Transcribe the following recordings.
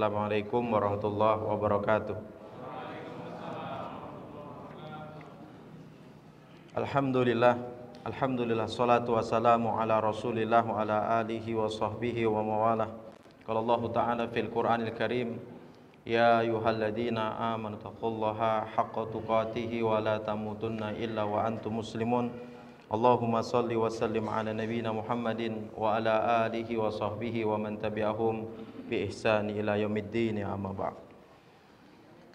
Assalamualaikum warahmatullahi wabarakatuh. Alhamdulillah Alhamdulillah Salatu wassalamu ala rasulillah Wa ala alihi wa sahbihi wa mawalah Kala Allah ta'ala fil Qur'anil karim Ya ayuhalladina amanu taqullaha haqqa tuqatihi Wa la tamutunna illa wa antum muslimun Allahumma salli wa sallim ala nabina Muhammadin Wa ala alihi wa sahbihi wa man tabi'ahum bi ihsani ila yaumiddin ya amma ba'd.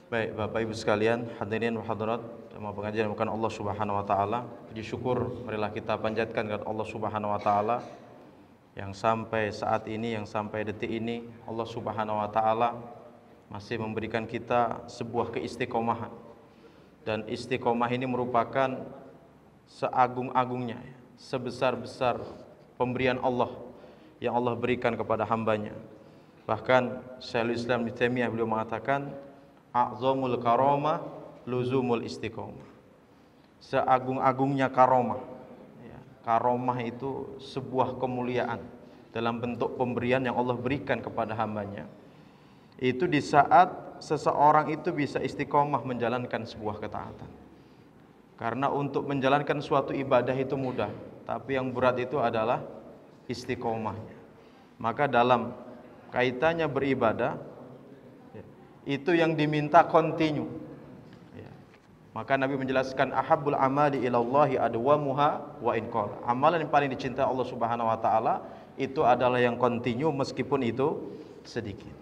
Baik, Bapak Ibu sekalian, hadirin wa hadirat, mau pengajian bukan Allah Subhanahu wa taala. Puji syukur marilah kita panjatkan kepada Allah Subhanahu wa taala yang sampai saat ini, yang sampai detik ini Allah Subhanahu wa taala masih memberikan kita sebuah keistiqomahan. Dan istiqomah ini merupakan seagung-agungnya, sebesar-besar pemberian Allah yang Allah berikan kepada hambanya. Bahkan Syekhul Islam di Temiyah beliau mengatakan azomul karoma luzumul istiqomah. Seagung-agungnya karomah. Ya, itu sebuah kemuliaan dalam bentuk pemberian yang Allah berikan kepada hambanya. Itu di saat seseorang itu bisa istiqomah menjalankan sebuah ketaatan. Karena untuk menjalankan suatu ibadah itu mudah, tapi yang berat itu adalah istiqomahnya. Maka dalam kaitannya beribadah ya, itu yang diminta kontinu. Ya. Maka Nabi menjelaskan ahabul amali ilallahi adwamuha wa in Amalan yang paling dicintai Allah Subhanahu wa taala itu adalah yang kontinu meskipun itu sedikit.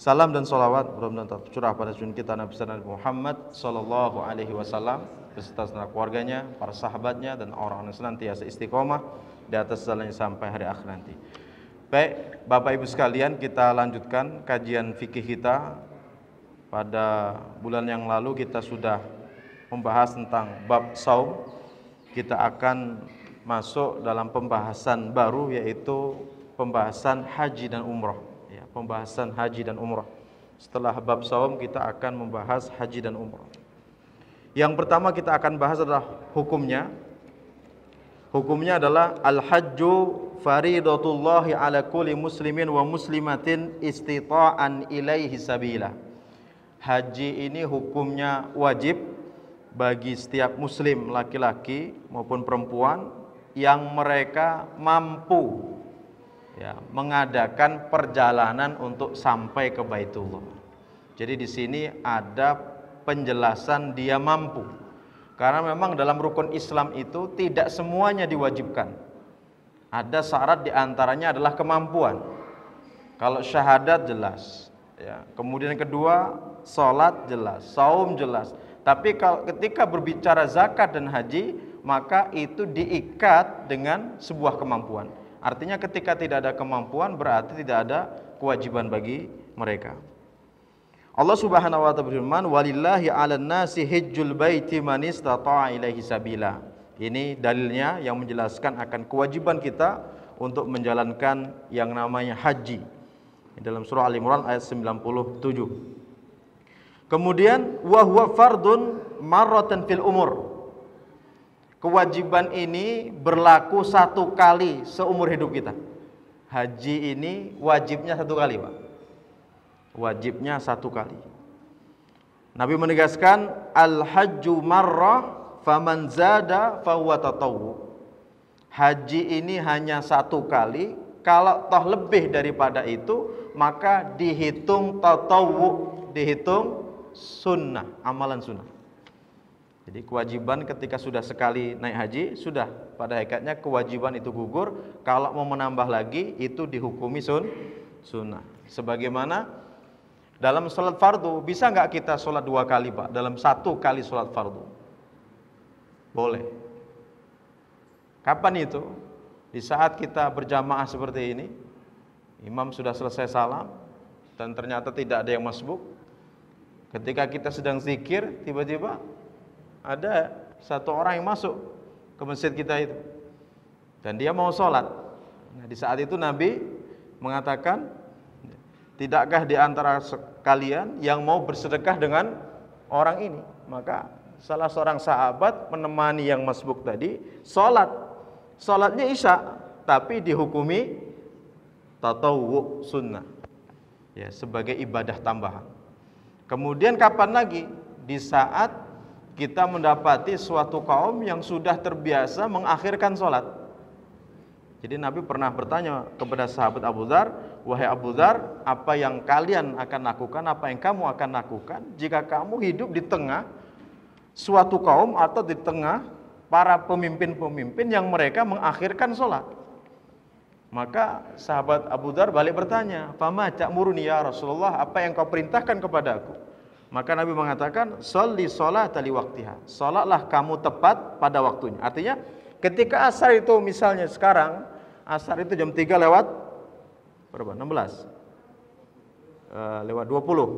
Salam dan salawat mudah-mudahan curah pada sunnah kita Nabi Muhammad sallallahu alaihi wasallam beserta keluarganya, para sahabatnya dan orang-orang senantiasa istiqomah di atas jalan sampai hari akhir nanti. Baik, Bapak Ibu sekalian, kita lanjutkan kajian fikih kita. Pada bulan yang lalu kita sudah membahas tentang bab saum. Kita akan masuk dalam pembahasan baru yaitu pembahasan haji dan umrah. Ya, pembahasan haji dan umrah. Setelah bab saum kita akan membahas haji dan umrah. Yang pertama kita akan bahas adalah hukumnya, Hukumnya adalah al-hajju faridatullahi ala kulli muslimin wa muslimatin istita'an ilaihi sabila. Haji ini hukumnya wajib bagi setiap muslim laki-laki maupun perempuan yang mereka mampu ya, mengadakan perjalanan untuk sampai ke Baitullah. Jadi di sini ada penjelasan dia mampu. Karena memang dalam rukun Islam itu tidak semuanya diwajibkan. Ada syarat diantaranya adalah kemampuan. Kalau syahadat jelas, ya. Kemudian kedua, sholat jelas, saum jelas. Tapi kalau ketika berbicara zakat dan haji, maka itu diikat dengan sebuah kemampuan. Artinya ketika tidak ada kemampuan berarti tidak ada kewajiban bagi mereka. Allah Subhanahu wa taala berfirman, "Walillahi 'alan nasi hajjul baiti man istata'a ilaihi sabila." Ini dalilnya yang menjelaskan akan kewajiban kita untuk menjalankan yang namanya haji. Dalam surah Al Imran ayat 97. Kemudian wa huwa fardun marratan fil umur. Kewajiban ini berlaku satu kali seumur hidup kita. Haji ini wajibnya satu kali, Pak wajibnya satu kali. Nabi menegaskan al-hajju marrah faman zada fahuwa Haji ini hanya satu kali, kalau toh lebih daripada itu maka dihitung tatawu, dihitung sunnah, amalan sunnah. Jadi kewajiban ketika sudah sekali naik haji sudah pada hakikatnya kewajiban itu gugur. Kalau mau menambah lagi itu dihukumi sun sunnah. Sebagaimana dalam sholat fardu, bisa nggak kita sholat dua kali Pak? Dalam satu kali sholat fardu? Boleh. Kapan itu? Di saat kita berjamaah seperti ini, imam sudah selesai salam, dan ternyata tidak ada yang masbuk. Ketika kita sedang zikir, tiba-tiba ada satu orang yang masuk ke masjid kita itu. Dan dia mau sholat. Nah, di saat itu Nabi mengatakan, Tidakkah di antara kalian yang mau bersedekah dengan orang ini. Maka salah seorang sahabat menemani yang masbuk tadi salat. Salatnya Isya tapi dihukumi tatawu sunnah. Ya, sebagai ibadah tambahan. Kemudian kapan lagi? Di saat kita mendapati suatu kaum yang sudah terbiasa mengakhirkan sholat. Jadi Nabi pernah bertanya kepada sahabat Abu Dhar, wahai Abu Dhar, apa yang kalian akan lakukan, apa yang kamu akan lakukan jika kamu hidup di tengah suatu kaum atau di tengah para pemimpin-pemimpin yang mereka mengakhirkan sholat. Maka sahabat Abu Dhar balik bertanya, Fama murni ya Rasulullah, apa yang kau perintahkan kepada aku? Maka Nabi mengatakan, Soli sholat tali waktiha. Sholatlah kamu tepat pada waktunya. Artinya, ketika asar itu misalnya sekarang, asar itu jam 3 lewat berapa? 16 uh, eh, lewat 20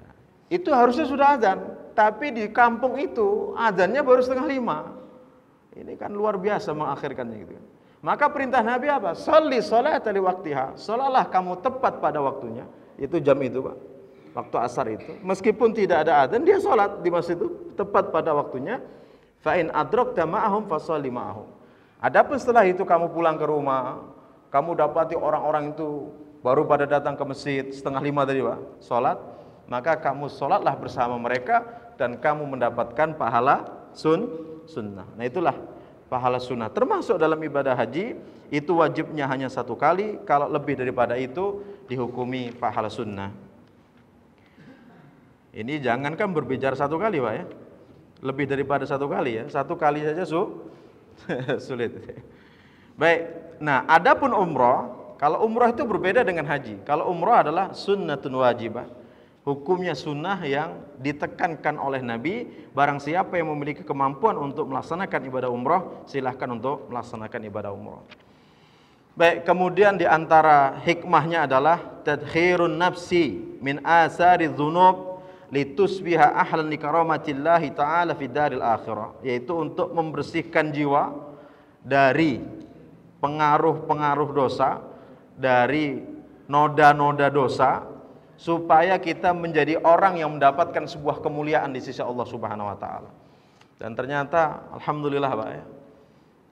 ya. itu harusnya sudah azan tapi di kampung itu azannya baru setengah lima ini kan luar biasa mengakhirkannya gitu kan. maka perintah Nabi apa? Soli solat tali waktiha Solalah kamu tepat pada waktunya Itu jam itu Pak Waktu asar itu Meskipun tidak ada azan Dia sholat di masjid itu Tepat pada waktunya Fa'in adrok dama'ahum fasoli Adapun setelah itu kamu pulang ke rumah kamu dapati orang-orang itu baru pada datang ke masjid setengah lima tadi pak, sholat, maka kamu sholatlah bersama mereka dan kamu mendapatkan pahala sun sunnah. Nah itulah pahala sunnah. Termasuk dalam ibadah haji itu wajibnya hanya satu kali. Kalau lebih daripada itu dihukumi pahala sunnah. Ini jangankan berbicara satu kali pak ya, lebih daripada satu kali ya, satu kali saja su sulit. Baik. Nah, adapun umroh, kalau umroh itu berbeda dengan haji. Kalau umroh adalah sunnatun wajibah. Hukumnya sunnah yang ditekankan oleh Nabi. Barang siapa yang memiliki kemampuan untuk melaksanakan ibadah umroh, silahkan untuk melaksanakan ibadah umroh. Baik, kemudian di antara hikmahnya adalah tadkhirun nafsi min asari dzunub litusbiha ahlan li karamatillahi taala fi daril akhirah, yaitu untuk membersihkan jiwa dari pengaruh-pengaruh dosa, dari noda-noda dosa, supaya kita menjadi orang yang mendapatkan sebuah kemuliaan di sisi Allah Subhanahu wa taala. Dan ternyata alhamdulillah Pak ya.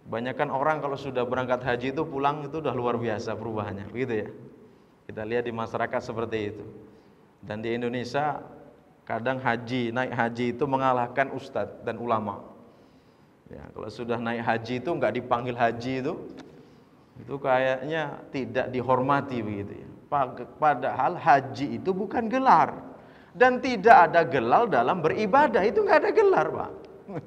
Banyakkan orang kalau sudah berangkat haji itu pulang itu udah luar biasa perubahannya, begitu ya. Kita lihat di masyarakat seperti itu. Dan di Indonesia kadang haji, naik haji itu mengalahkan ustadz dan ulama. Ya, kalau sudah naik haji itu nggak dipanggil haji itu itu kayaknya tidak dihormati begitu ya. Padahal haji itu bukan gelar dan tidak ada gelar dalam beribadah itu nggak ada gelar pak,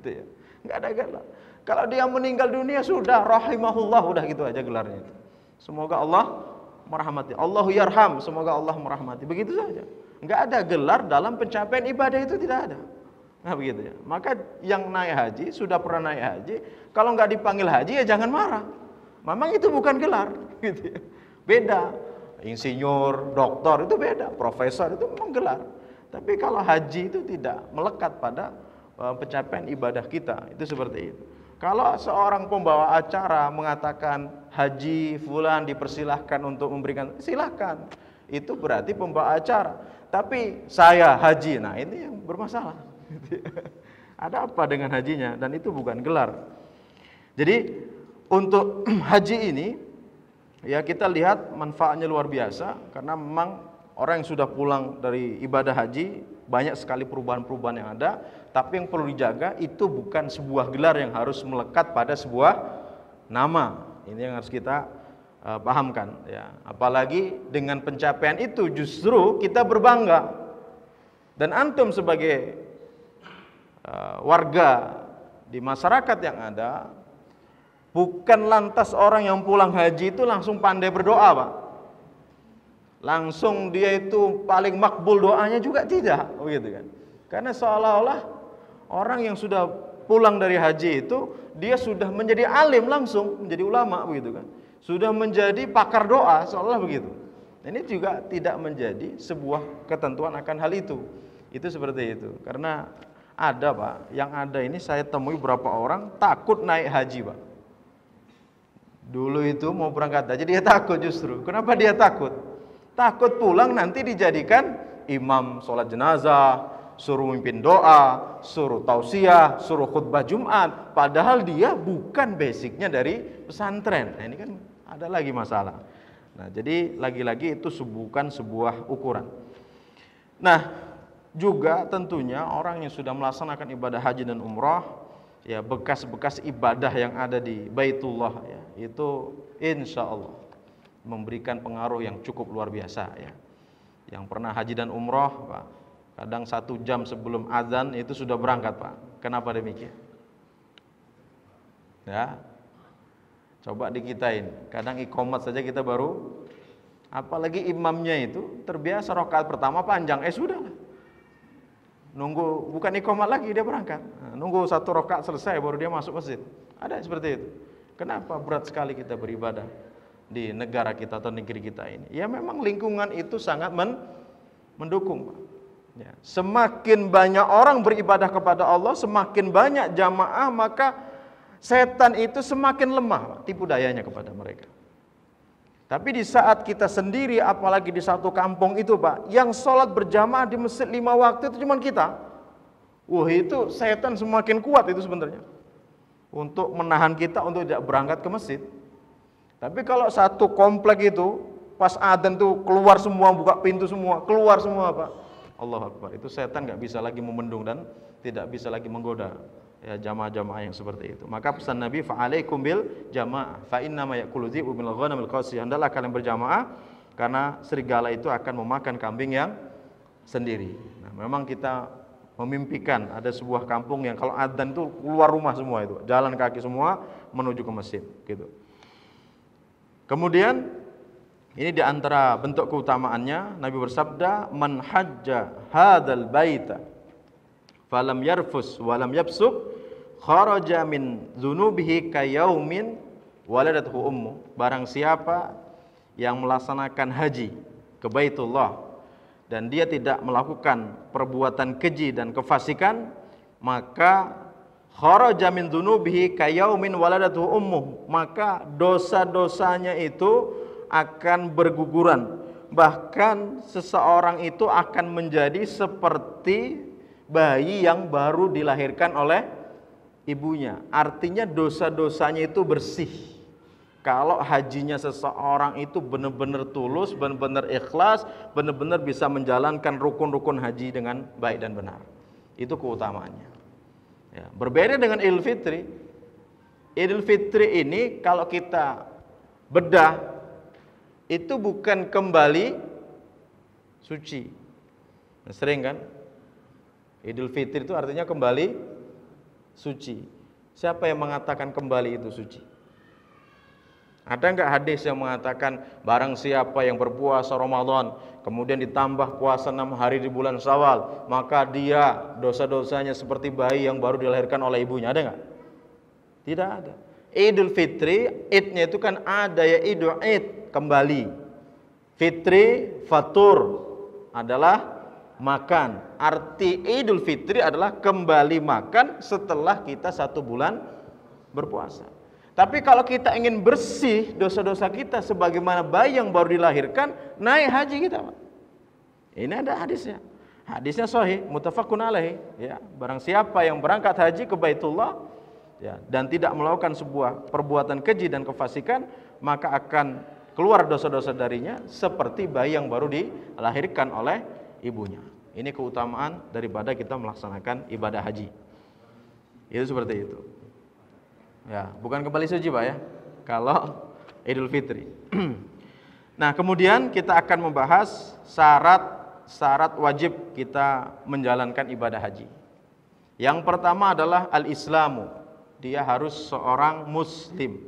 gitu ya. nggak ada gelar. Kalau dia meninggal dunia sudah rahimahullah udah gitu aja gelarnya itu. Semoga Allah merahmati. Allahu yarham, semoga Allah merahmati. Begitu saja. Nggak ada gelar dalam pencapaian ibadah itu tidak ada. Nah begitu ya. Maka yang naik haji sudah pernah naik haji, kalau nggak dipanggil haji ya jangan marah. Memang itu bukan gelar, gitu ya. Beda. Insinyur, doktor itu beda, profesor itu memang gelar. Tapi kalau haji itu tidak melekat pada eh, pencapaian ibadah kita, itu seperti itu. Kalau seorang pembawa acara mengatakan haji fulan dipersilahkan untuk memberikan, silahkan. Itu berarti pembawa acara. Tapi saya haji, nah ini yang bermasalah. Gitu ya. Ada apa dengan hajinya? Dan itu bukan gelar. Jadi untuk haji ini ya kita lihat manfaatnya luar biasa karena memang orang yang sudah pulang dari ibadah haji banyak sekali perubahan-perubahan yang ada, tapi yang perlu dijaga itu bukan sebuah gelar yang harus melekat pada sebuah nama. Ini yang harus kita uh, pahamkan ya. Apalagi dengan pencapaian itu justru kita berbangga. Dan antum sebagai uh, warga di masyarakat yang ada Bukan lantas orang yang pulang haji itu langsung pandai berdoa, Pak. Langsung dia itu paling makbul doanya juga tidak, begitu oh kan. Karena seolah-olah orang yang sudah pulang dari haji itu dia sudah menjadi alim langsung, menjadi ulama begitu kan. Sudah menjadi pakar doa, seolah begitu. Ini juga tidak menjadi sebuah ketentuan akan hal itu. Itu seperti itu. Karena ada, Pak, yang ada ini saya temui beberapa orang takut naik haji, Pak Dulu itu mau berangkat aja dia takut justru. Kenapa dia takut? Takut pulang nanti dijadikan imam sholat jenazah, suruh mimpin doa, suruh tausiah, suruh khutbah Jumat. Padahal dia bukan basicnya dari pesantren. Nah, ini kan ada lagi masalah. Nah, jadi lagi-lagi itu bukan sebuah ukuran. Nah, juga tentunya orang yang sudah melaksanakan ibadah haji dan umrah ya bekas-bekas ibadah yang ada di Baitullah ya itu insya Allah memberikan pengaruh yang cukup luar biasa ya yang pernah haji dan umroh pak kadang satu jam sebelum azan itu sudah berangkat pak kenapa demikian ya coba dikitain kadang ikomat saja kita baru apalagi imamnya itu terbiasa rokaat pertama panjang eh sudah Nunggu bukan ikomat lagi dia berangkat. Nunggu satu rokaat selesai baru dia masuk masjid. Ada seperti itu. Kenapa berat sekali kita beribadah di negara kita atau negeri kita ini? Ya memang lingkungan itu sangat men mendukung. Ya. Semakin banyak orang beribadah kepada Allah, semakin banyak jamaah, maka setan itu semakin lemah tipu dayanya kepada mereka. Tapi di saat kita sendiri, apalagi di satu kampung itu Pak, yang sholat berjamaah di masjid lima waktu itu cuma kita. Wah itu setan semakin kuat itu sebenarnya. Untuk menahan kita untuk tidak berangkat ke masjid. Tapi kalau satu komplek itu, pas adan tuh keluar semua, buka pintu semua, keluar semua Pak. Allah Akbar, itu setan nggak bisa lagi memendung dan tidak bisa lagi menggoda ya jamaah-jamaah yang seperti itu. Maka pesan Nabi fa'alaikum bil jamaah fa inna ma yakulu dhi'u bil al qasi. Hendaklah kalian berjamaah karena serigala itu akan memakan kambing yang sendiri. Nah, memang kita memimpikan ada sebuah kampung yang kalau adzan itu keluar rumah semua itu, jalan kaki semua menuju ke masjid gitu. Kemudian ini di antara bentuk keutamaannya Nabi bersabda man hajja hadal baita falam yarfus walam yabsuk kharaja min dzunubihi kayaumin waladathu ummu barang siapa yang melaksanakan haji ke Baitullah dan dia tidak melakukan perbuatan keji dan kefasikan maka kharaja min dzunubihi kayaumin waladathu ummu maka dosa-dosanya itu akan berguguran bahkan seseorang itu akan menjadi seperti bayi yang baru dilahirkan oleh ibunya. Artinya dosa-dosanya itu bersih. Kalau hajinya seseorang itu benar-benar tulus, benar-benar ikhlas, benar-benar bisa menjalankan rukun-rukun haji dengan baik dan benar. Itu keutamaannya. Ya. Berbeda dengan Idul Fitri. Idul Fitri ini kalau kita bedah itu bukan kembali suci. Sering kan? Idul Fitri itu artinya kembali suci. Siapa yang mengatakan kembali itu suci? Ada nggak hadis yang mengatakan barang siapa yang berpuasa Ramadan kemudian ditambah puasa enam hari di bulan Syawal, maka dia dosa-dosanya seperti bayi yang baru dilahirkan oleh ibunya. Ada nggak? Tidak ada. Idul Fitri, idnya itu kan ada ya Idul Id kembali. Fitri fatur adalah makan. Arti Idul Fitri adalah kembali makan setelah kita satu bulan berpuasa. Tapi kalau kita ingin bersih dosa-dosa kita sebagaimana bayi yang baru dilahirkan, naik haji kita, Pak. Ini ada hadisnya. Hadisnya sahih, mutafakun alaih, ya. Barang siapa yang berangkat haji ke Baitullah ya, dan tidak melakukan sebuah perbuatan keji dan kefasikan, maka akan keluar dosa-dosa darinya seperti bayi yang baru dilahirkan oleh ibunya. Ini keutamaan daripada kita melaksanakan ibadah haji. Itu seperti itu. Ya, bukan kembali suci Pak ya. Kalau Idul Fitri. nah, kemudian kita akan membahas syarat syarat wajib kita menjalankan ibadah haji. Yang pertama adalah al-islamu. Dia harus seorang muslim.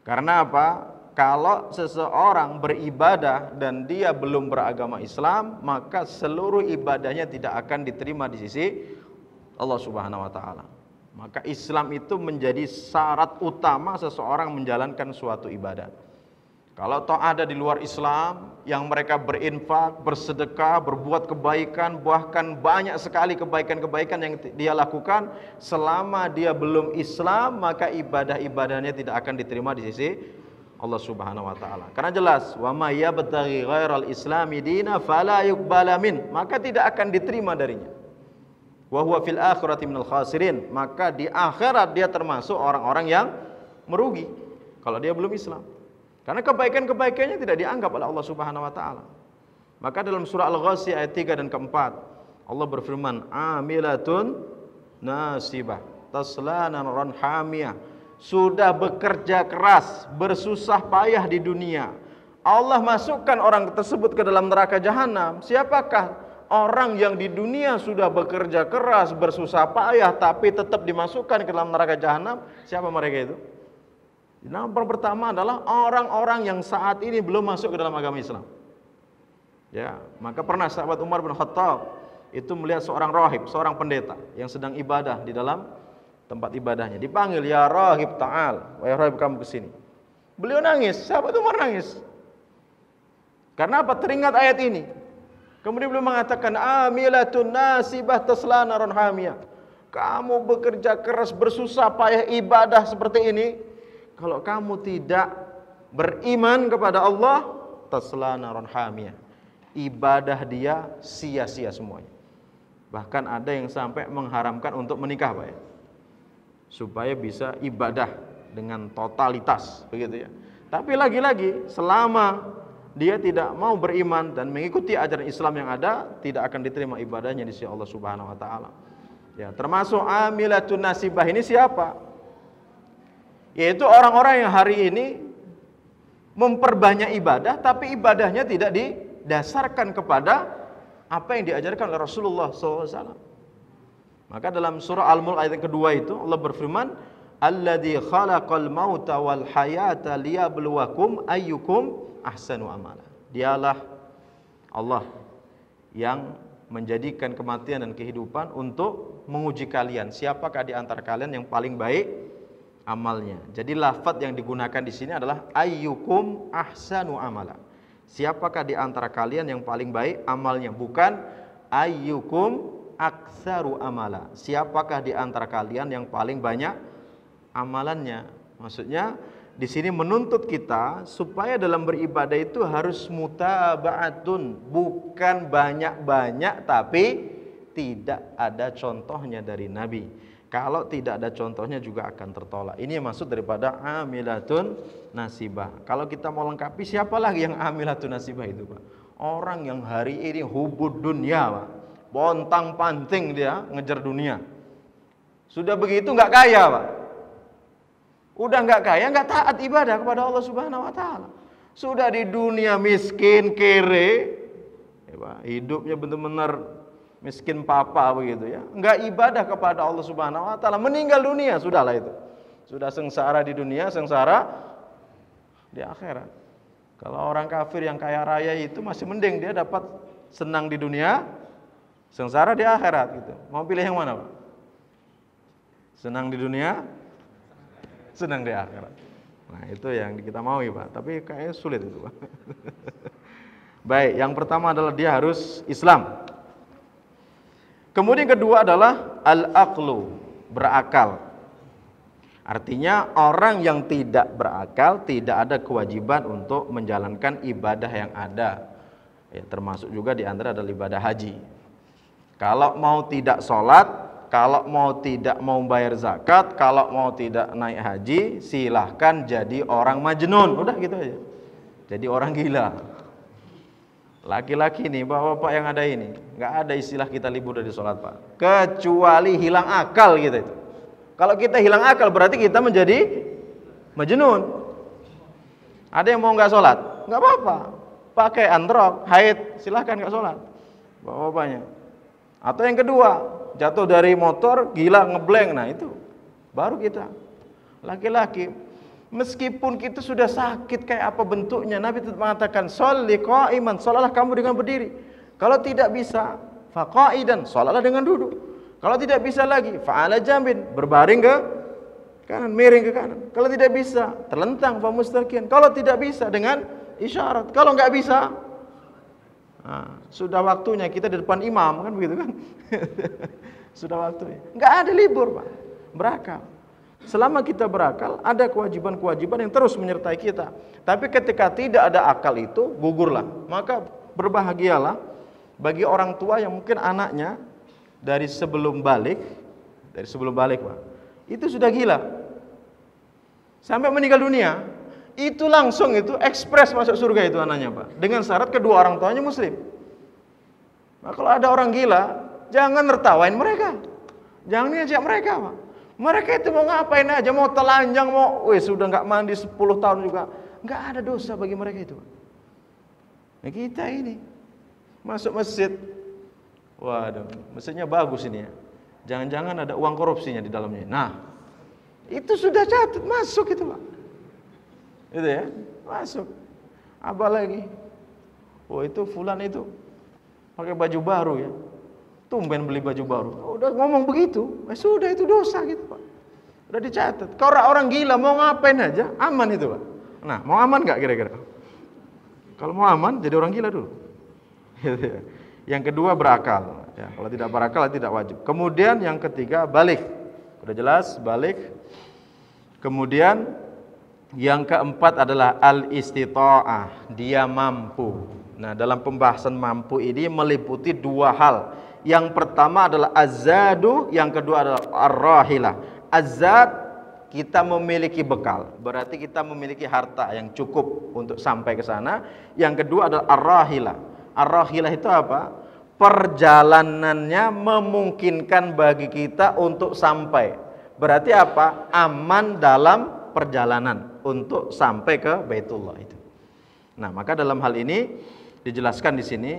Karena apa? kalau seseorang beribadah dan dia belum beragama Islam, maka seluruh ibadahnya tidak akan diterima di sisi Allah Subhanahu wa taala. Maka Islam itu menjadi syarat utama seseorang menjalankan suatu ibadah. Kalau toh ada di luar Islam yang mereka berinfak, bersedekah, berbuat kebaikan, bahkan banyak sekali kebaikan-kebaikan yang dia lakukan selama dia belum Islam, maka ibadah-ibadahnya tidak akan diterima di sisi Allah Subhanahu wa taala. Karena jelas wa may ghairal islami dina fala yuqbala min, maka tidak akan diterima darinya. Wa huwa fil akhirati minal khasirin, maka di akhirat dia termasuk orang-orang yang merugi kalau dia belum Islam. Karena kebaikan-kebaikannya tidak dianggap oleh Allah Subhanahu wa taala. Maka dalam surah Al-Ghasy ayat 3 dan keempat Allah berfirman, "Amilatun nasibah tasla naran hamiyah." sudah bekerja keras, bersusah payah di dunia. Allah masukkan orang tersebut ke dalam neraka jahanam. Siapakah orang yang di dunia sudah bekerja keras, bersusah payah tapi tetap dimasukkan ke dalam neraka jahanam? Siapa mereka itu? Nomor pertama adalah orang-orang yang saat ini belum masuk ke dalam agama Islam. Ya, maka pernah sahabat Umar bin Khattab itu melihat seorang rohib seorang pendeta yang sedang ibadah di dalam tempat ibadahnya. Dipanggil, "Ya rahib ta'al, wahai rahib kamu ke sini." Beliau nangis, siapa itu mau nangis. Karena apa? Teringat ayat ini. Kemudian beliau mengatakan, "Amilatun nasibah taslana narun hamiyah." Kamu bekerja keras, bersusah payah ibadah seperti ini, kalau kamu tidak beriman kepada Allah, taslana narun hamiyah. Ibadah dia sia-sia semuanya. Bahkan ada yang sampai mengharamkan untuk menikah, Pak ya supaya bisa ibadah dengan totalitas begitu ya. Tapi lagi-lagi selama dia tidak mau beriman dan mengikuti ajaran Islam yang ada, tidak akan diterima ibadahnya di sisi Allah Subhanahu wa taala. Ya, termasuk amilatun nasibah ini siapa? Yaitu orang-orang yang hari ini memperbanyak ibadah tapi ibadahnya tidak didasarkan kepada apa yang diajarkan oleh Rasulullah SAW. Maka dalam surah Al-Mulk ayat yang kedua itu Allah berfirman, "Alladzi khalaqal mauta wal hayata liyabluwakum ayyukum ahsanu amala." Dialah Allah yang menjadikan kematian dan kehidupan untuk menguji kalian. Siapakah di antara kalian yang paling baik amalnya? Jadi lafat yang digunakan di sini adalah ayyukum ahsanu amala. Siapakah di antara kalian yang paling baik amalnya? Bukan ayyukum aksaru amala. Siapakah di antara kalian yang paling banyak amalannya? Maksudnya di sini menuntut kita supaya dalam beribadah itu harus mutabaatun, bukan banyak-banyak tapi tidak ada contohnya dari Nabi. Kalau tidak ada contohnya juga akan tertolak. Ini yang maksud daripada amilatun nasibah. Kalau kita mau lengkapi siapalah yang amilatun nasibah itu, Pak? Orang yang hari ini hubud dunia, Pak bontang panting dia ngejar dunia. Sudah begitu nggak kaya, Pak. Udah nggak kaya, nggak taat ibadah kepada Allah Subhanahu wa taala. Sudah di dunia miskin kere, ya Pak, hidupnya benar-benar miskin papa begitu ya. Nggak ibadah kepada Allah Subhanahu wa taala, meninggal dunia sudahlah itu. Sudah sengsara di dunia, sengsara di akhirat. Kalau orang kafir yang kaya raya itu masih mending dia dapat senang di dunia, Sengsara di akhirat gitu. Mau pilih yang mana, Pak? Senang di dunia? Senang di akhirat. Nah, itu yang kita mau, iba, Pak. Tapi kayaknya sulit itu, Pak. Baik, yang pertama adalah dia harus Islam. Kemudian kedua adalah al-aqlu, berakal. Artinya orang yang tidak berakal tidak ada kewajiban untuk menjalankan ibadah yang ada. Ya, termasuk juga di antara adalah ibadah haji. Kalau mau tidak sholat, kalau mau tidak mau bayar zakat, kalau mau tidak naik haji, silahkan jadi orang majnun. Udah gitu aja. Jadi orang gila. Laki-laki nih, bapak-bapak yang ada ini, nggak ada istilah kita libur dari sholat pak. Kecuali hilang akal gitu itu. Kalau kita hilang akal berarti kita menjadi majnun. Ada yang mau nggak sholat, nggak apa-apa. Pakai androk, haid, silahkan nggak sholat. Bapak-bapaknya. Atau yang kedua, jatuh dari motor, gila ngebleng. Nah, itu baru kita. Laki-laki, meskipun kita sudah sakit kayak apa bentuknya, Nabi tetap mengatakan, "Sholli qa'iman, sholalah kamu dengan berdiri." Kalau tidak bisa, faqa'idan, sholalah dengan duduk. Kalau tidak bisa lagi, fa'ala jamin, berbaring ke kanan, miring ke kanan. Kalau tidak bisa, terlentang fa Kalau tidak bisa dengan isyarat. Kalau nggak bisa, Nah, sudah waktunya kita di depan imam kan begitu kan? sudah waktunya. Enggak ada libur, Pak. Berakal. Selama kita berakal, ada kewajiban-kewajiban yang terus menyertai kita. Tapi ketika tidak ada akal itu, gugurlah. Maka berbahagialah bagi orang tua yang mungkin anaknya dari sebelum balik, dari sebelum balik, Pak. Itu sudah gila. Sampai meninggal dunia, itu langsung itu ekspres masuk surga itu anaknya Pak. Dengan syarat kedua orang tuanya muslim. Nah, kalau ada orang gila, jangan nertawain mereka. Jangan ngajak mereka Pak. Mereka itu mau ngapain aja, mau telanjang, mau weh sudah nggak mandi 10 tahun juga. nggak ada dosa bagi mereka itu Pak. Nah, kita ini masuk masjid. Waduh, masjidnya bagus ini ya. Jangan-jangan ada uang korupsinya di dalamnya. Nah, itu sudah catat masuk itu Pak. Itu ya. Masuk. Apa lagi? Oh itu fulan itu pakai baju baru ya. Tumben beli baju baru. Oh, udah ngomong begitu, eh, sudah itu dosa gitu pak. Udah dicatat. Kau orang gila mau ngapain aja aman itu pak. Nah mau aman nggak kira-kira? Kalau mau aman jadi orang gila dulu. Gitu ya. Yang kedua berakal. Ya, kalau tidak berakal tidak wajib. Kemudian yang ketiga balik. Udah jelas balik. Kemudian yang keempat adalah al-istita'ah, dia mampu. Nah, dalam pembahasan mampu ini meliputi dua hal. Yang pertama adalah azadu, yang kedua adalah arrahilah. Azad kita memiliki bekal, berarti kita memiliki harta yang cukup untuk sampai ke sana. Yang kedua adalah arrahilah. rahilah itu apa? Perjalanannya memungkinkan bagi kita untuk sampai. Berarti apa? Aman dalam perjalanan untuk sampai ke Baitullah itu. Nah, maka dalam hal ini dijelaskan di sini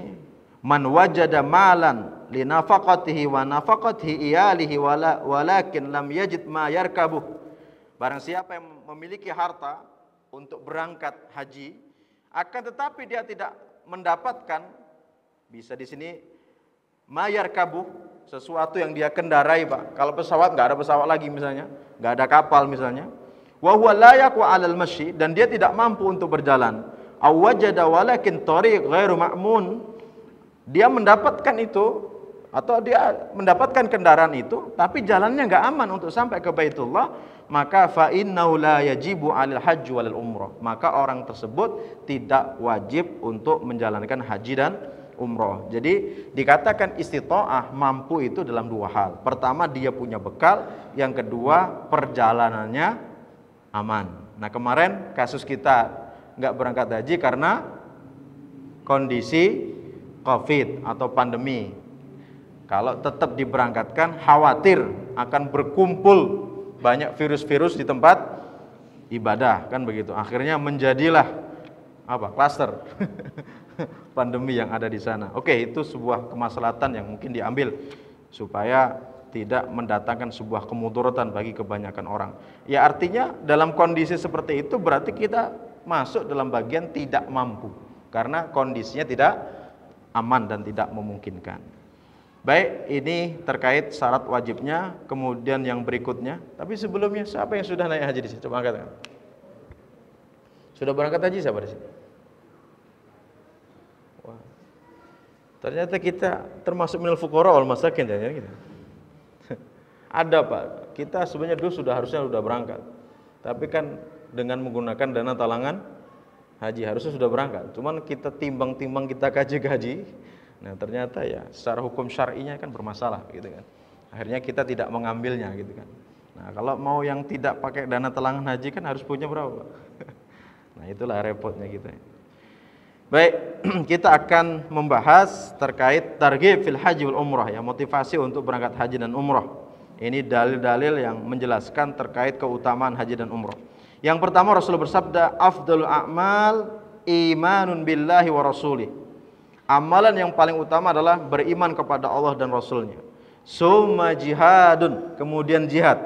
man wajada malan li nafaqatihi wa nafaqatihi iyalihi wala, walakin lam yajid ma yarkabu. Barang siapa yang memiliki harta untuk berangkat haji akan tetapi dia tidak mendapatkan bisa di sini mayar kabu sesuatu yang dia kendarai pak kalau pesawat nggak ada pesawat lagi misalnya nggak ada kapal misalnya wa huwa la yaqwa 'alal masyi dan dia tidak mampu untuk berjalan. Aw wajada walakin tariq ghairu ma'mun. Dia mendapatkan itu atau dia mendapatkan kendaraan itu tapi jalannya nggak aman untuk sampai ke Baitullah, maka fa innahu la yajibu 'alal hajj wal umrah. Maka orang tersebut tidak wajib untuk menjalankan haji dan umroh. Jadi dikatakan istitoah mampu itu dalam dua hal. Pertama dia punya bekal, yang kedua perjalanannya aman. Nah kemarin kasus kita nggak berangkat haji karena kondisi COVID atau pandemi. Kalau tetap diberangkatkan, khawatir akan berkumpul banyak virus-virus di tempat ibadah, kan begitu. Akhirnya menjadilah apa? Klaster pandemi yang ada di sana. Oke, itu sebuah kemaslahatan yang mungkin diambil supaya tidak mendatangkan sebuah kemudaratan bagi kebanyakan orang. Ya artinya dalam kondisi seperti itu berarti kita masuk dalam bagian tidak mampu karena kondisinya tidak aman dan tidak memungkinkan. Baik, ini terkait syarat wajibnya, kemudian yang berikutnya. Tapi sebelumnya siapa yang sudah naik haji di sini? Coba angkat tangan. Sudah berangkat haji siapa di sini? Wah. Ternyata kita termasuk minal fuqara wal masakin ya kita. Ya, gitu. Ada Pak, kita sebenarnya dulu sudah harusnya sudah berangkat. Tapi kan dengan menggunakan dana talangan haji harusnya sudah berangkat. Cuman kita timbang-timbang kita kaji-kaji, nah ternyata ya secara hukum syar'inya kan bermasalah gitu kan. Akhirnya kita tidak mengambilnya gitu kan. Nah, kalau mau yang tidak pakai dana talangan haji kan harus punya berapa? Pak? Nah, itulah repotnya kita. Baik, kita akan membahas terkait target fil haji wal umrah ya, motivasi untuk berangkat haji dan umrah. Ini dalil-dalil yang menjelaskan terkait keutamaan haji dan umroh. Yang pertama Rasulullah bersabda, "Afdalul a'mal imanun billahi wa rasulih." Amalan yang paling utama adalah beriman kepada Allah dan Rasulnya. Summa jihadun, kemudian jihad.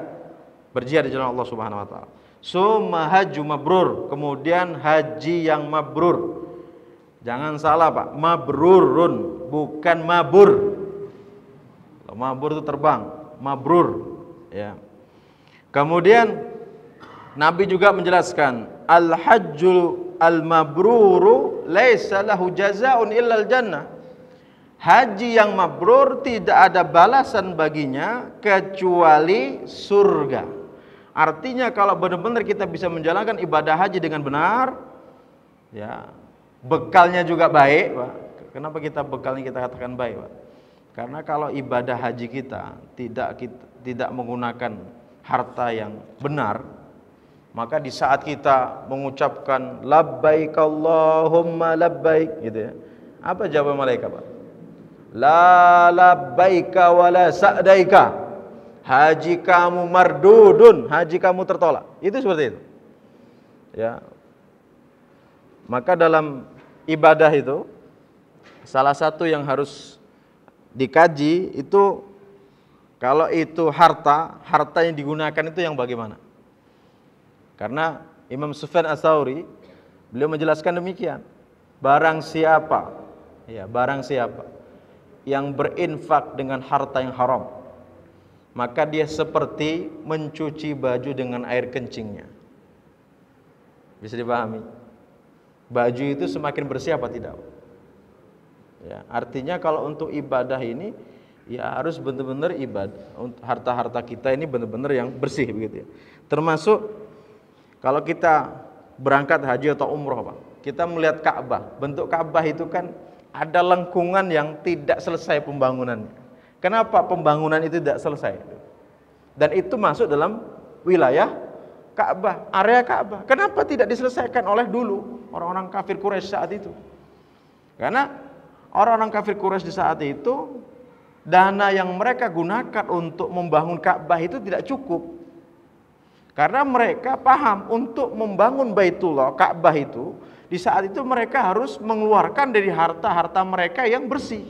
Berjihad di jalan Allah Subhanahu wa taala. Summa hajju mabrur, kemudian haji yang mabrur. Jangan salah, Pak. Mabrurun bukan mabur. Kalau mabur itu terbang mabrur ya. Kemudian Nabi juga menjelaskan al-hajjul al-mabruru laisa lahu jazaa'un illa jannah Haji yang mabrur tidak ada balasan baginya kecuali surga. Artinya kalau benar-benar kita bisa menjalankan ibadah haji dengan benar, ya bekalnya juga baik, Pak. Kenapa kita bekalnya kita katakan baik, Pak? Karena kalau ibadah haji kita tidak kita, tidak menggunakan harta yang benar, maka di saat kita mengucapkan labbaik Allahumma labbaik gitu ya. Apa jawaban mereka, Pak? La labbaik wa la sa'daika. Haji kamu mardudun, haji kamu tertolak. Itu seperti itu. Ya. Maka dalam ibadah itu salah satu yang harus dikaji itu kalau itu harta, harta yang digunakan itu yang bagaimana? Karena Imam Sufyan as beliau menjelaskan demikian. Barang siapa? Ya, barang siapa yang berinfak dengan harta yang haram, maka dia seperti mencuci baju dengan air kencingnya. Bisa dipahami? Baju itu semakin bersih apa tidak? Ya, artinya kalau untuk ibadah ini ya harus benar-benar ibadah harta-harta kita ini benar-benar yang bersih begitu ya. Termasuk kalau kita berangkat haji atau umroh Pak, kita melihat Ka'bah. Bentuk Ka'bah itu kan ada lengkungan yang tidak selesai pembangunannya. Kenapa pembangunan itu tidak selesai? Dan itu masuk dalam wilayah Ka'bah, area Ka'bah. Kenapa tidak diselesaikan oleh dulu orang-orang kafir Quraisy saat itu? Karena Orang-orang kafir Quraisy di saat itu dana yang mereka gunakan untuk membangun Ka'bah itu tidak cukup. Karena mereka paham untuk membangun Baitullah, Ka'bah itu, di saat itu mereka harus mengeluarkan dari harta-harta mereka yang bersih.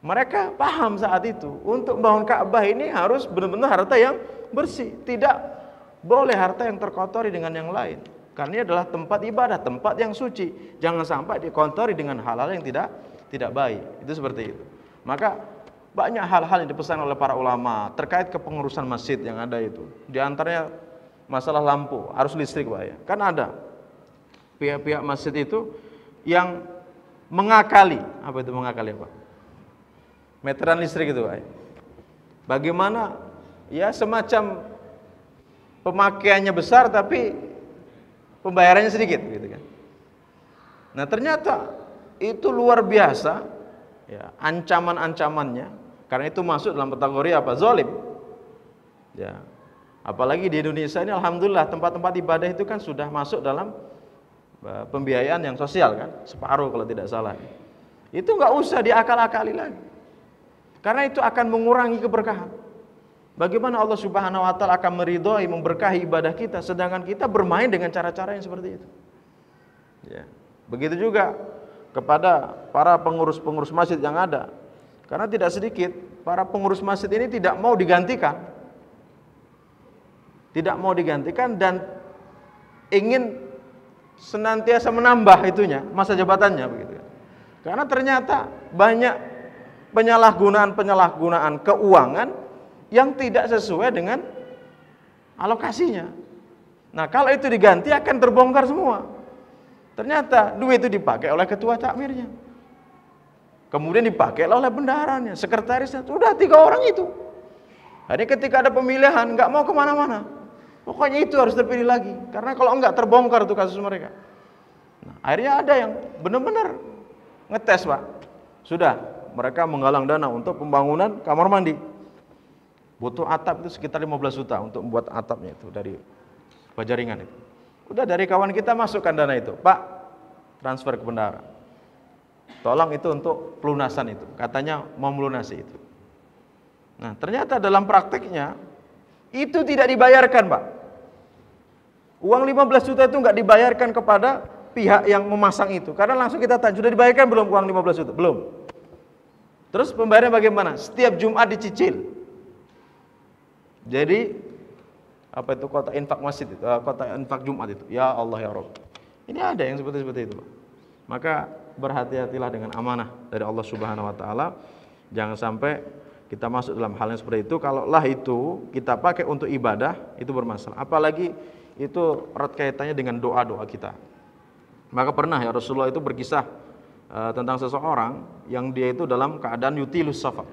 Mereka paham saat itu, untuk membangun Ka'bah ini harus benar-benar harta yang bersih, tidak boleh harta yang terkotori dengan yang lain. Karena ini adalah tempat ibadah, tempat yang suci. Jangan sampai dikontori dengan halal yang tidak tidak baik. Itu seperti itu. Maka banyak hal-hal yang dipesan oleh para ulama terkait kepengurusan masjid yang ada itu. Di antaranya masalah lampu, harus listrik Pak ya. Kan ada pihak-pihak masjid itu yang mengakali, apa itu mengakali Pak? Meteran listrik itu Pak. Ya. Bagaimana ya semacam pemakaiannya besar tapi pembayarannya sedikit gitu kan. Nah, ternyata itu luar biasa ya, ancaman-ancamannya karena itu masuk dalam kategori apa zolim ya apalagi di Indonesia ini alhamdulillah tempat-tempat ibadah itu kan sudah masuk dalam e, pembiayaan yang sosial kan separuh kalau tidak salah itu nggak usah diakal-akali lagi karena itu akan mengurangi keberkahan bagaimana Allah subhanahu wa ta'ala akan meridhoi memberkahi ibadah kita sedangkan kita bermain dengan cara-cara yang seperti itu ya begitu juga kepada para pengurus-pengurus masjid yang ada. Karena tidak sedikit para pengurus masjid ini tidak mau digantikan. Tidak mau digantikan dan ingin senantiasa menambah itunya, masa jabatannya begitu. Ya. Karena ternyata banyak penyalahgunaan-penyalahgunaan keuangan yang tidak sesuai dengan alokasinya. Nah, kalau itu diganti akan terbongkar semua. Ternyata duit itu dipakai oleh ketua takmirnya. Kemudian dipakai oleh bendaharanya, sekretarisnya. Sudah tiga orang itu. Jadi ketika ada pemilihan, nggak mau kemana-mana. Pokoknya itu harus terpilih lagi. Karena kalau nggak terbongkar tuh kasus mereka. Nah, akhirnya ada yang benar-benar ngetes pak. Sudah, mereka menggalang dana untuk pembangunan kamar mandi. Butuh atap itu sekitar 15 juta untuk membuat atapnya itu dari bajaringan itu. Udah dari kawan kita masukkan dana itu, Pak, transfer ke bendara. Tolong itu untuk pelunasan itu, katanya mau melunasi itu. Nah, ternyata dalam prakteknya itu tidak dibayarkan, Pak. Uang 15 juta itu nggak dibayarkan kepada pihak yang memasang itu. Karena langsung kita tanya, sudah dibayarkan belum uang 15 juta? Belum. Terus pembayaran bagaimana? Setiap Jumat dicicil. Jadi apa itu kota infak masjid itu, eh, kota infak Jumat itu. Ya Allah ya Rabb. Ini ada yang seperti seperti itu, Pak. Maka berhati-hatilah dengan amanah dari Allah Subhanahu wa taala. Jangan sampai kita masuk dalam hal yang seperti itu. Kalau lah itu kita pakai untuk ibadah, itu bermasalah. Apalagi itu erat kaitannya dengan doa-doa kita. Maka pernah ya Rasulullah itu berkisah eh, tentang seseorang yang dia itu dalam keadaan yutilus safar.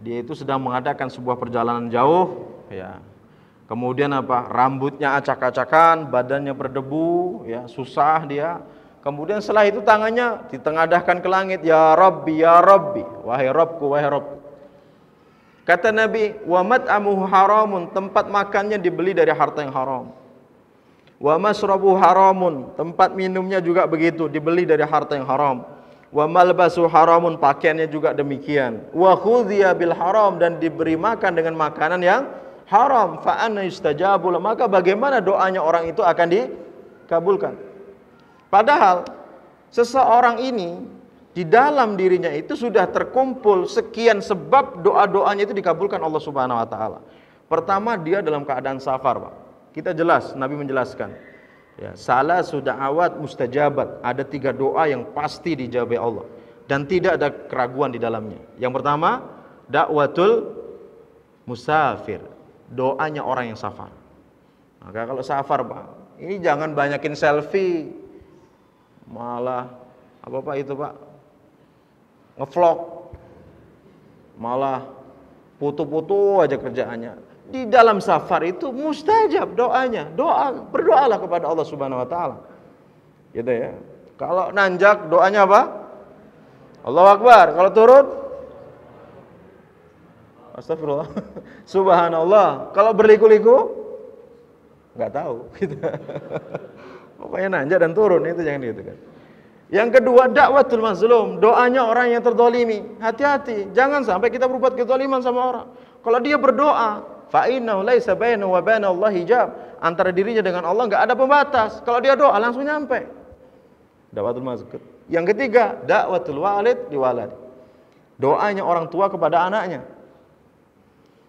Dia itu sedang mengadakan sebuah perjalanan jauh, ya, Kemudian apa? Rambutnya acak-acakan, badannya berdebu, ya, susah dia. Kemudian setelah itu tangannya ditengadahkan ke langit, ya Rabbi, ya Rabbi, wahai Robku, wahai Robku. Kata Nabi, wa mat'amuhu haramun, tempat makannya dibeli dari harta yang haram. Wa masrabu haramun, tempat minumnya juga begitu, dibeli dari harta yang haram. Wa malbasu haramun, pakaiannya juga demikian. Wa khudhiya bil haram dan diberi makan dengan makanan yang haram fa anna yustajabul maka bagaimana doanya orang itu akan dikabulkan padahal seseorang ini di dalam dirinya itu sudah terkumpul sekian sebab doa-doanya itu dikabulkan Allah Subhanahu wa taala pertama dia dalam keadaan safar Pak kita jelas Nabi menjelaskan ya salah sudah awat mustajabat ada tiga doa yang pasti dijawab Allah dan tidak ada keraguan di dalamnya. Yang pertama, dakwatul musafir doanya orang yang safar. Maka kalau safar, Pak, ini jangan banyakin selfie. Malah apa Pak itu, Pak? Ngevlog. Malah putu-putu aja kerjaannya. Di dalam safar itu mustajab doanya. Doa berdoalah kepada Allah Subhanahu wa taala. Gitu ya. Kalau nanjak doanya apa? Allah Akbar. Kalau turun Astagfirullah. Subhanallah. Kalau berliku-liku nggak tahu kita. Gitu. Pokoknya nanjak dan turun itu jangan gitu kan. Yang kedua dakwatul mazlum, doanya orang yang terdolimi. Hati-hati, jangan sampai kita berbuat kezaliman sama orang. Kalau dia berdoa, fa innahu laisa wa Allah hijab. Antara dirinya dengan Allah nggak ada pembatas. Kalau dia doa langsung nyampe. Dakwatul mazlum. Yang ketiga, dakwatul walid diwalad Doanya orang tua kepada anaknya.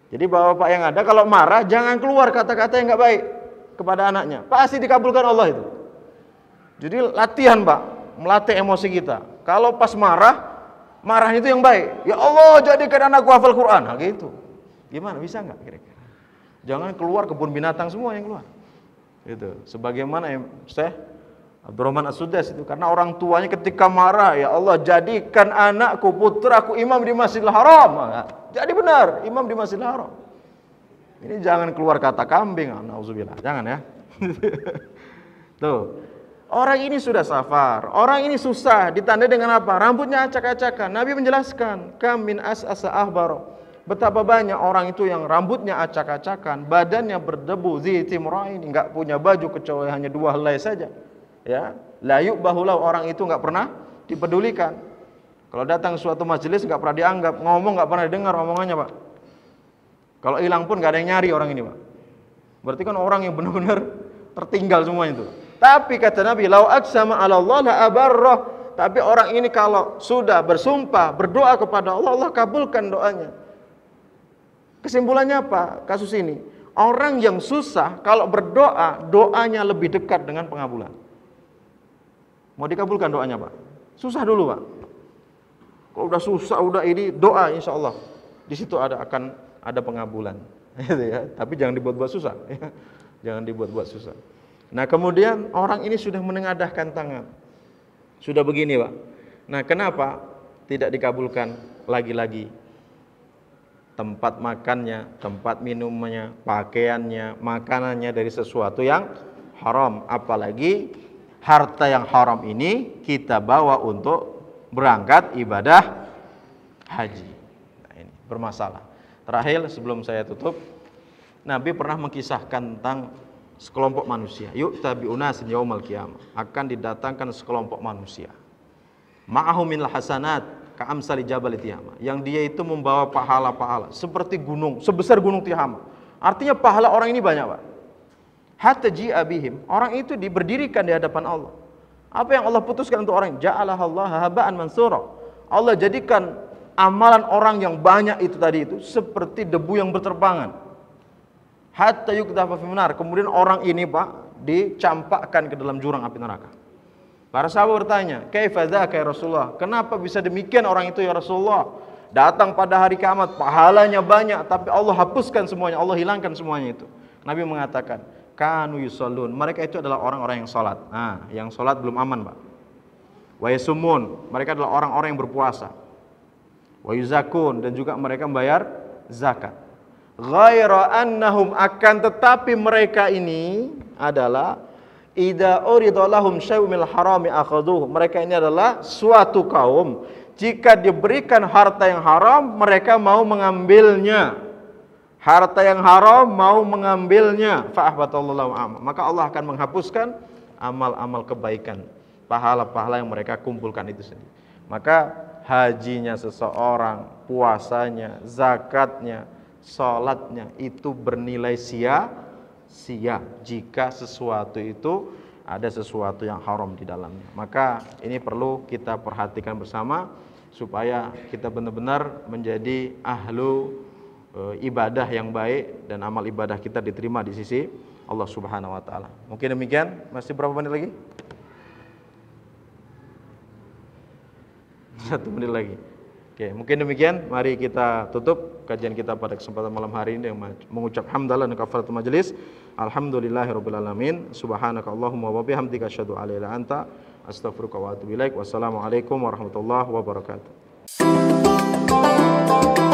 Jadi bapak-bapak yang ada kalau marah jangan keluar kata-kata yang nggak baik kepada anaknya. Pasti dikabulkan Allah itu. Jadi latihan pak, melatih emosi kita. Kalau pas marah, marah itu yang baik. Ya Allah jadikan anakku hafal Quran. Nah, gitu. Gimana bisa nggak kira-kira? Jangan keluar kebun binatang semua yang keluar. Itu. Sebagaimana yang saya Abdurrahman as itu karena orang tuanya ketika marah ya Allah jadikan anakku putraku imam di Masjidil Haram. Nah, jadi benar, imam di Masjidil Haram. Ini jangan keluar kata kambing, nauzubillah. Jangan ya. Tuh. Orang ini sudah safar, orang ini susah, ditandai dengan apa? Rambutnya acak-acakan. Nabi menjelaskan, kamin as-asaah ahbaro." Betapa banyak orang itu yang rambutnya acak-acakan, badannya berdebu, zitimrain, Enggak punya baju kecuali hanya dua helai saja. Ya, layuk bahulau orang itu enggak pernah dipedulikan. Kalau datang suatu majelis nggak pernah dianggap, ngomong nggak pernah didengar omongannya pak. Kalau hilang pun nggak ada yang nyari orang ini pak. Berarti kan orang yang benar-benar tertinggal semuanya itu. Tapi kata Nabi, lau aksama ala Allah la roh. Tapi orang ini kalau sudah bersumpah, berdoa kepada Allah, Allah kabulkan doanya. Kesimpulannya apa kasus ini? Orang yang susah kalau berdoa, doanya lebih dekat dengan pengabulan. Mau dikabulkan doanya, Pak? Susah dulu, Pak. Kalau udah susah, udah ini doa insya Allah. Di situ ada akan ada pengabulan. Gitu ya. Tapi jangan dibuat-buat susah. Ya. Jangan dibuat-buat susah. Nah kemudian orang ini sudah menengadahkan tangan. Sudah begini pak. Nah kenapa tidak dikabulkan lagi-lagi? Tempat makannya, tempat minumnya, pakaiannya, makanannya dari sesuatu yang haram. Apalagi harta yang haram ini kita bawa untuk berangkat ibadah haji. Nah, ini bermasalah. Terakhir sebelum saya tutup, Nabi pernah mengkisahkan tentang sekelompok manusia. Yuk tabi'una yaumal qiyamah. Akan didatangkan sekelompok manusia. Ma'ahumin hasanat ka'amsali jabal tihama. Yang dia itu membawa pahala-pahala seperti gunung, sebesar gunung Tihama. Artinya pahala orang ini banyak, Pak. Hatta abhim Orang itu diberdirikan di hadapan Allah. Apa yang Allah putuskan untuk orang? Ja'alaha Allah haba'an mansura. Allah jadikan amalan orang yang banyak itu tadi itu seperti debu yang berterbangan. Hatta yukdafa fi Kemudian orang ini Pak dicampakkan ke dalam jurang api neraka. Para sahabat bertanya, "Kaifa dzaaka ya Rasulullah? Kenapa bisa demikian orang itu ya Rasulullah? Datang pada hari kiamat, pahalanya banyak, tapi Allah hapuskan semuanya, Allah hilangkan semuanya itu." Nabi mengatakan, kanu yusallun. Mereka itu adalah orang-orang yang salat. Nah, yang salat belum aman, Pak. Wa yasumun, mereka adalah orang-orang yang berpuasa. Wa yuzakun dan juga mereka membayar zakat. Ghaira annahum akan tetapi mereka ini adalah Ida uridolahum syai'umil harami akhaduhu. Mereka ini adalah suatu kaum. Jika diberikan harta yang haram, mereka mau mengambilnya harta yang haram mau mengambilnya amal maka Allah akan menghapuskan amal-amal kebaikan pahala-pahala yang mereka kumpulkan itu sendiri maka hajinya seseorang puasanya zakatnya sholatnya itu bernilai sia-sia jika sesuatu itu ada sesuatu yang haram di dalamnya maka ini perlu kita perhatikan bersama supaya kita benar-benar menjadi ahlu e, ibadah yang baik dan amal ibadah kita diterima di sisi Allah Subhanahu wa taala. Mungkin demikian, masih berapa menit lagi? Satu menit lagi. Oke, mungkin demikian. Mari kita tutup kajian kita pada kesempatan malam hari ini dengan mengucap hamdalah dan kafaratul majelis. Alhamdulillahirabbil alamin. Subhanakallahumma wa bihamdika asyhadu an la anta astaghfiruka wa atubu ilaik. Wassalamualaikum warahmatullahi wabarakatuh.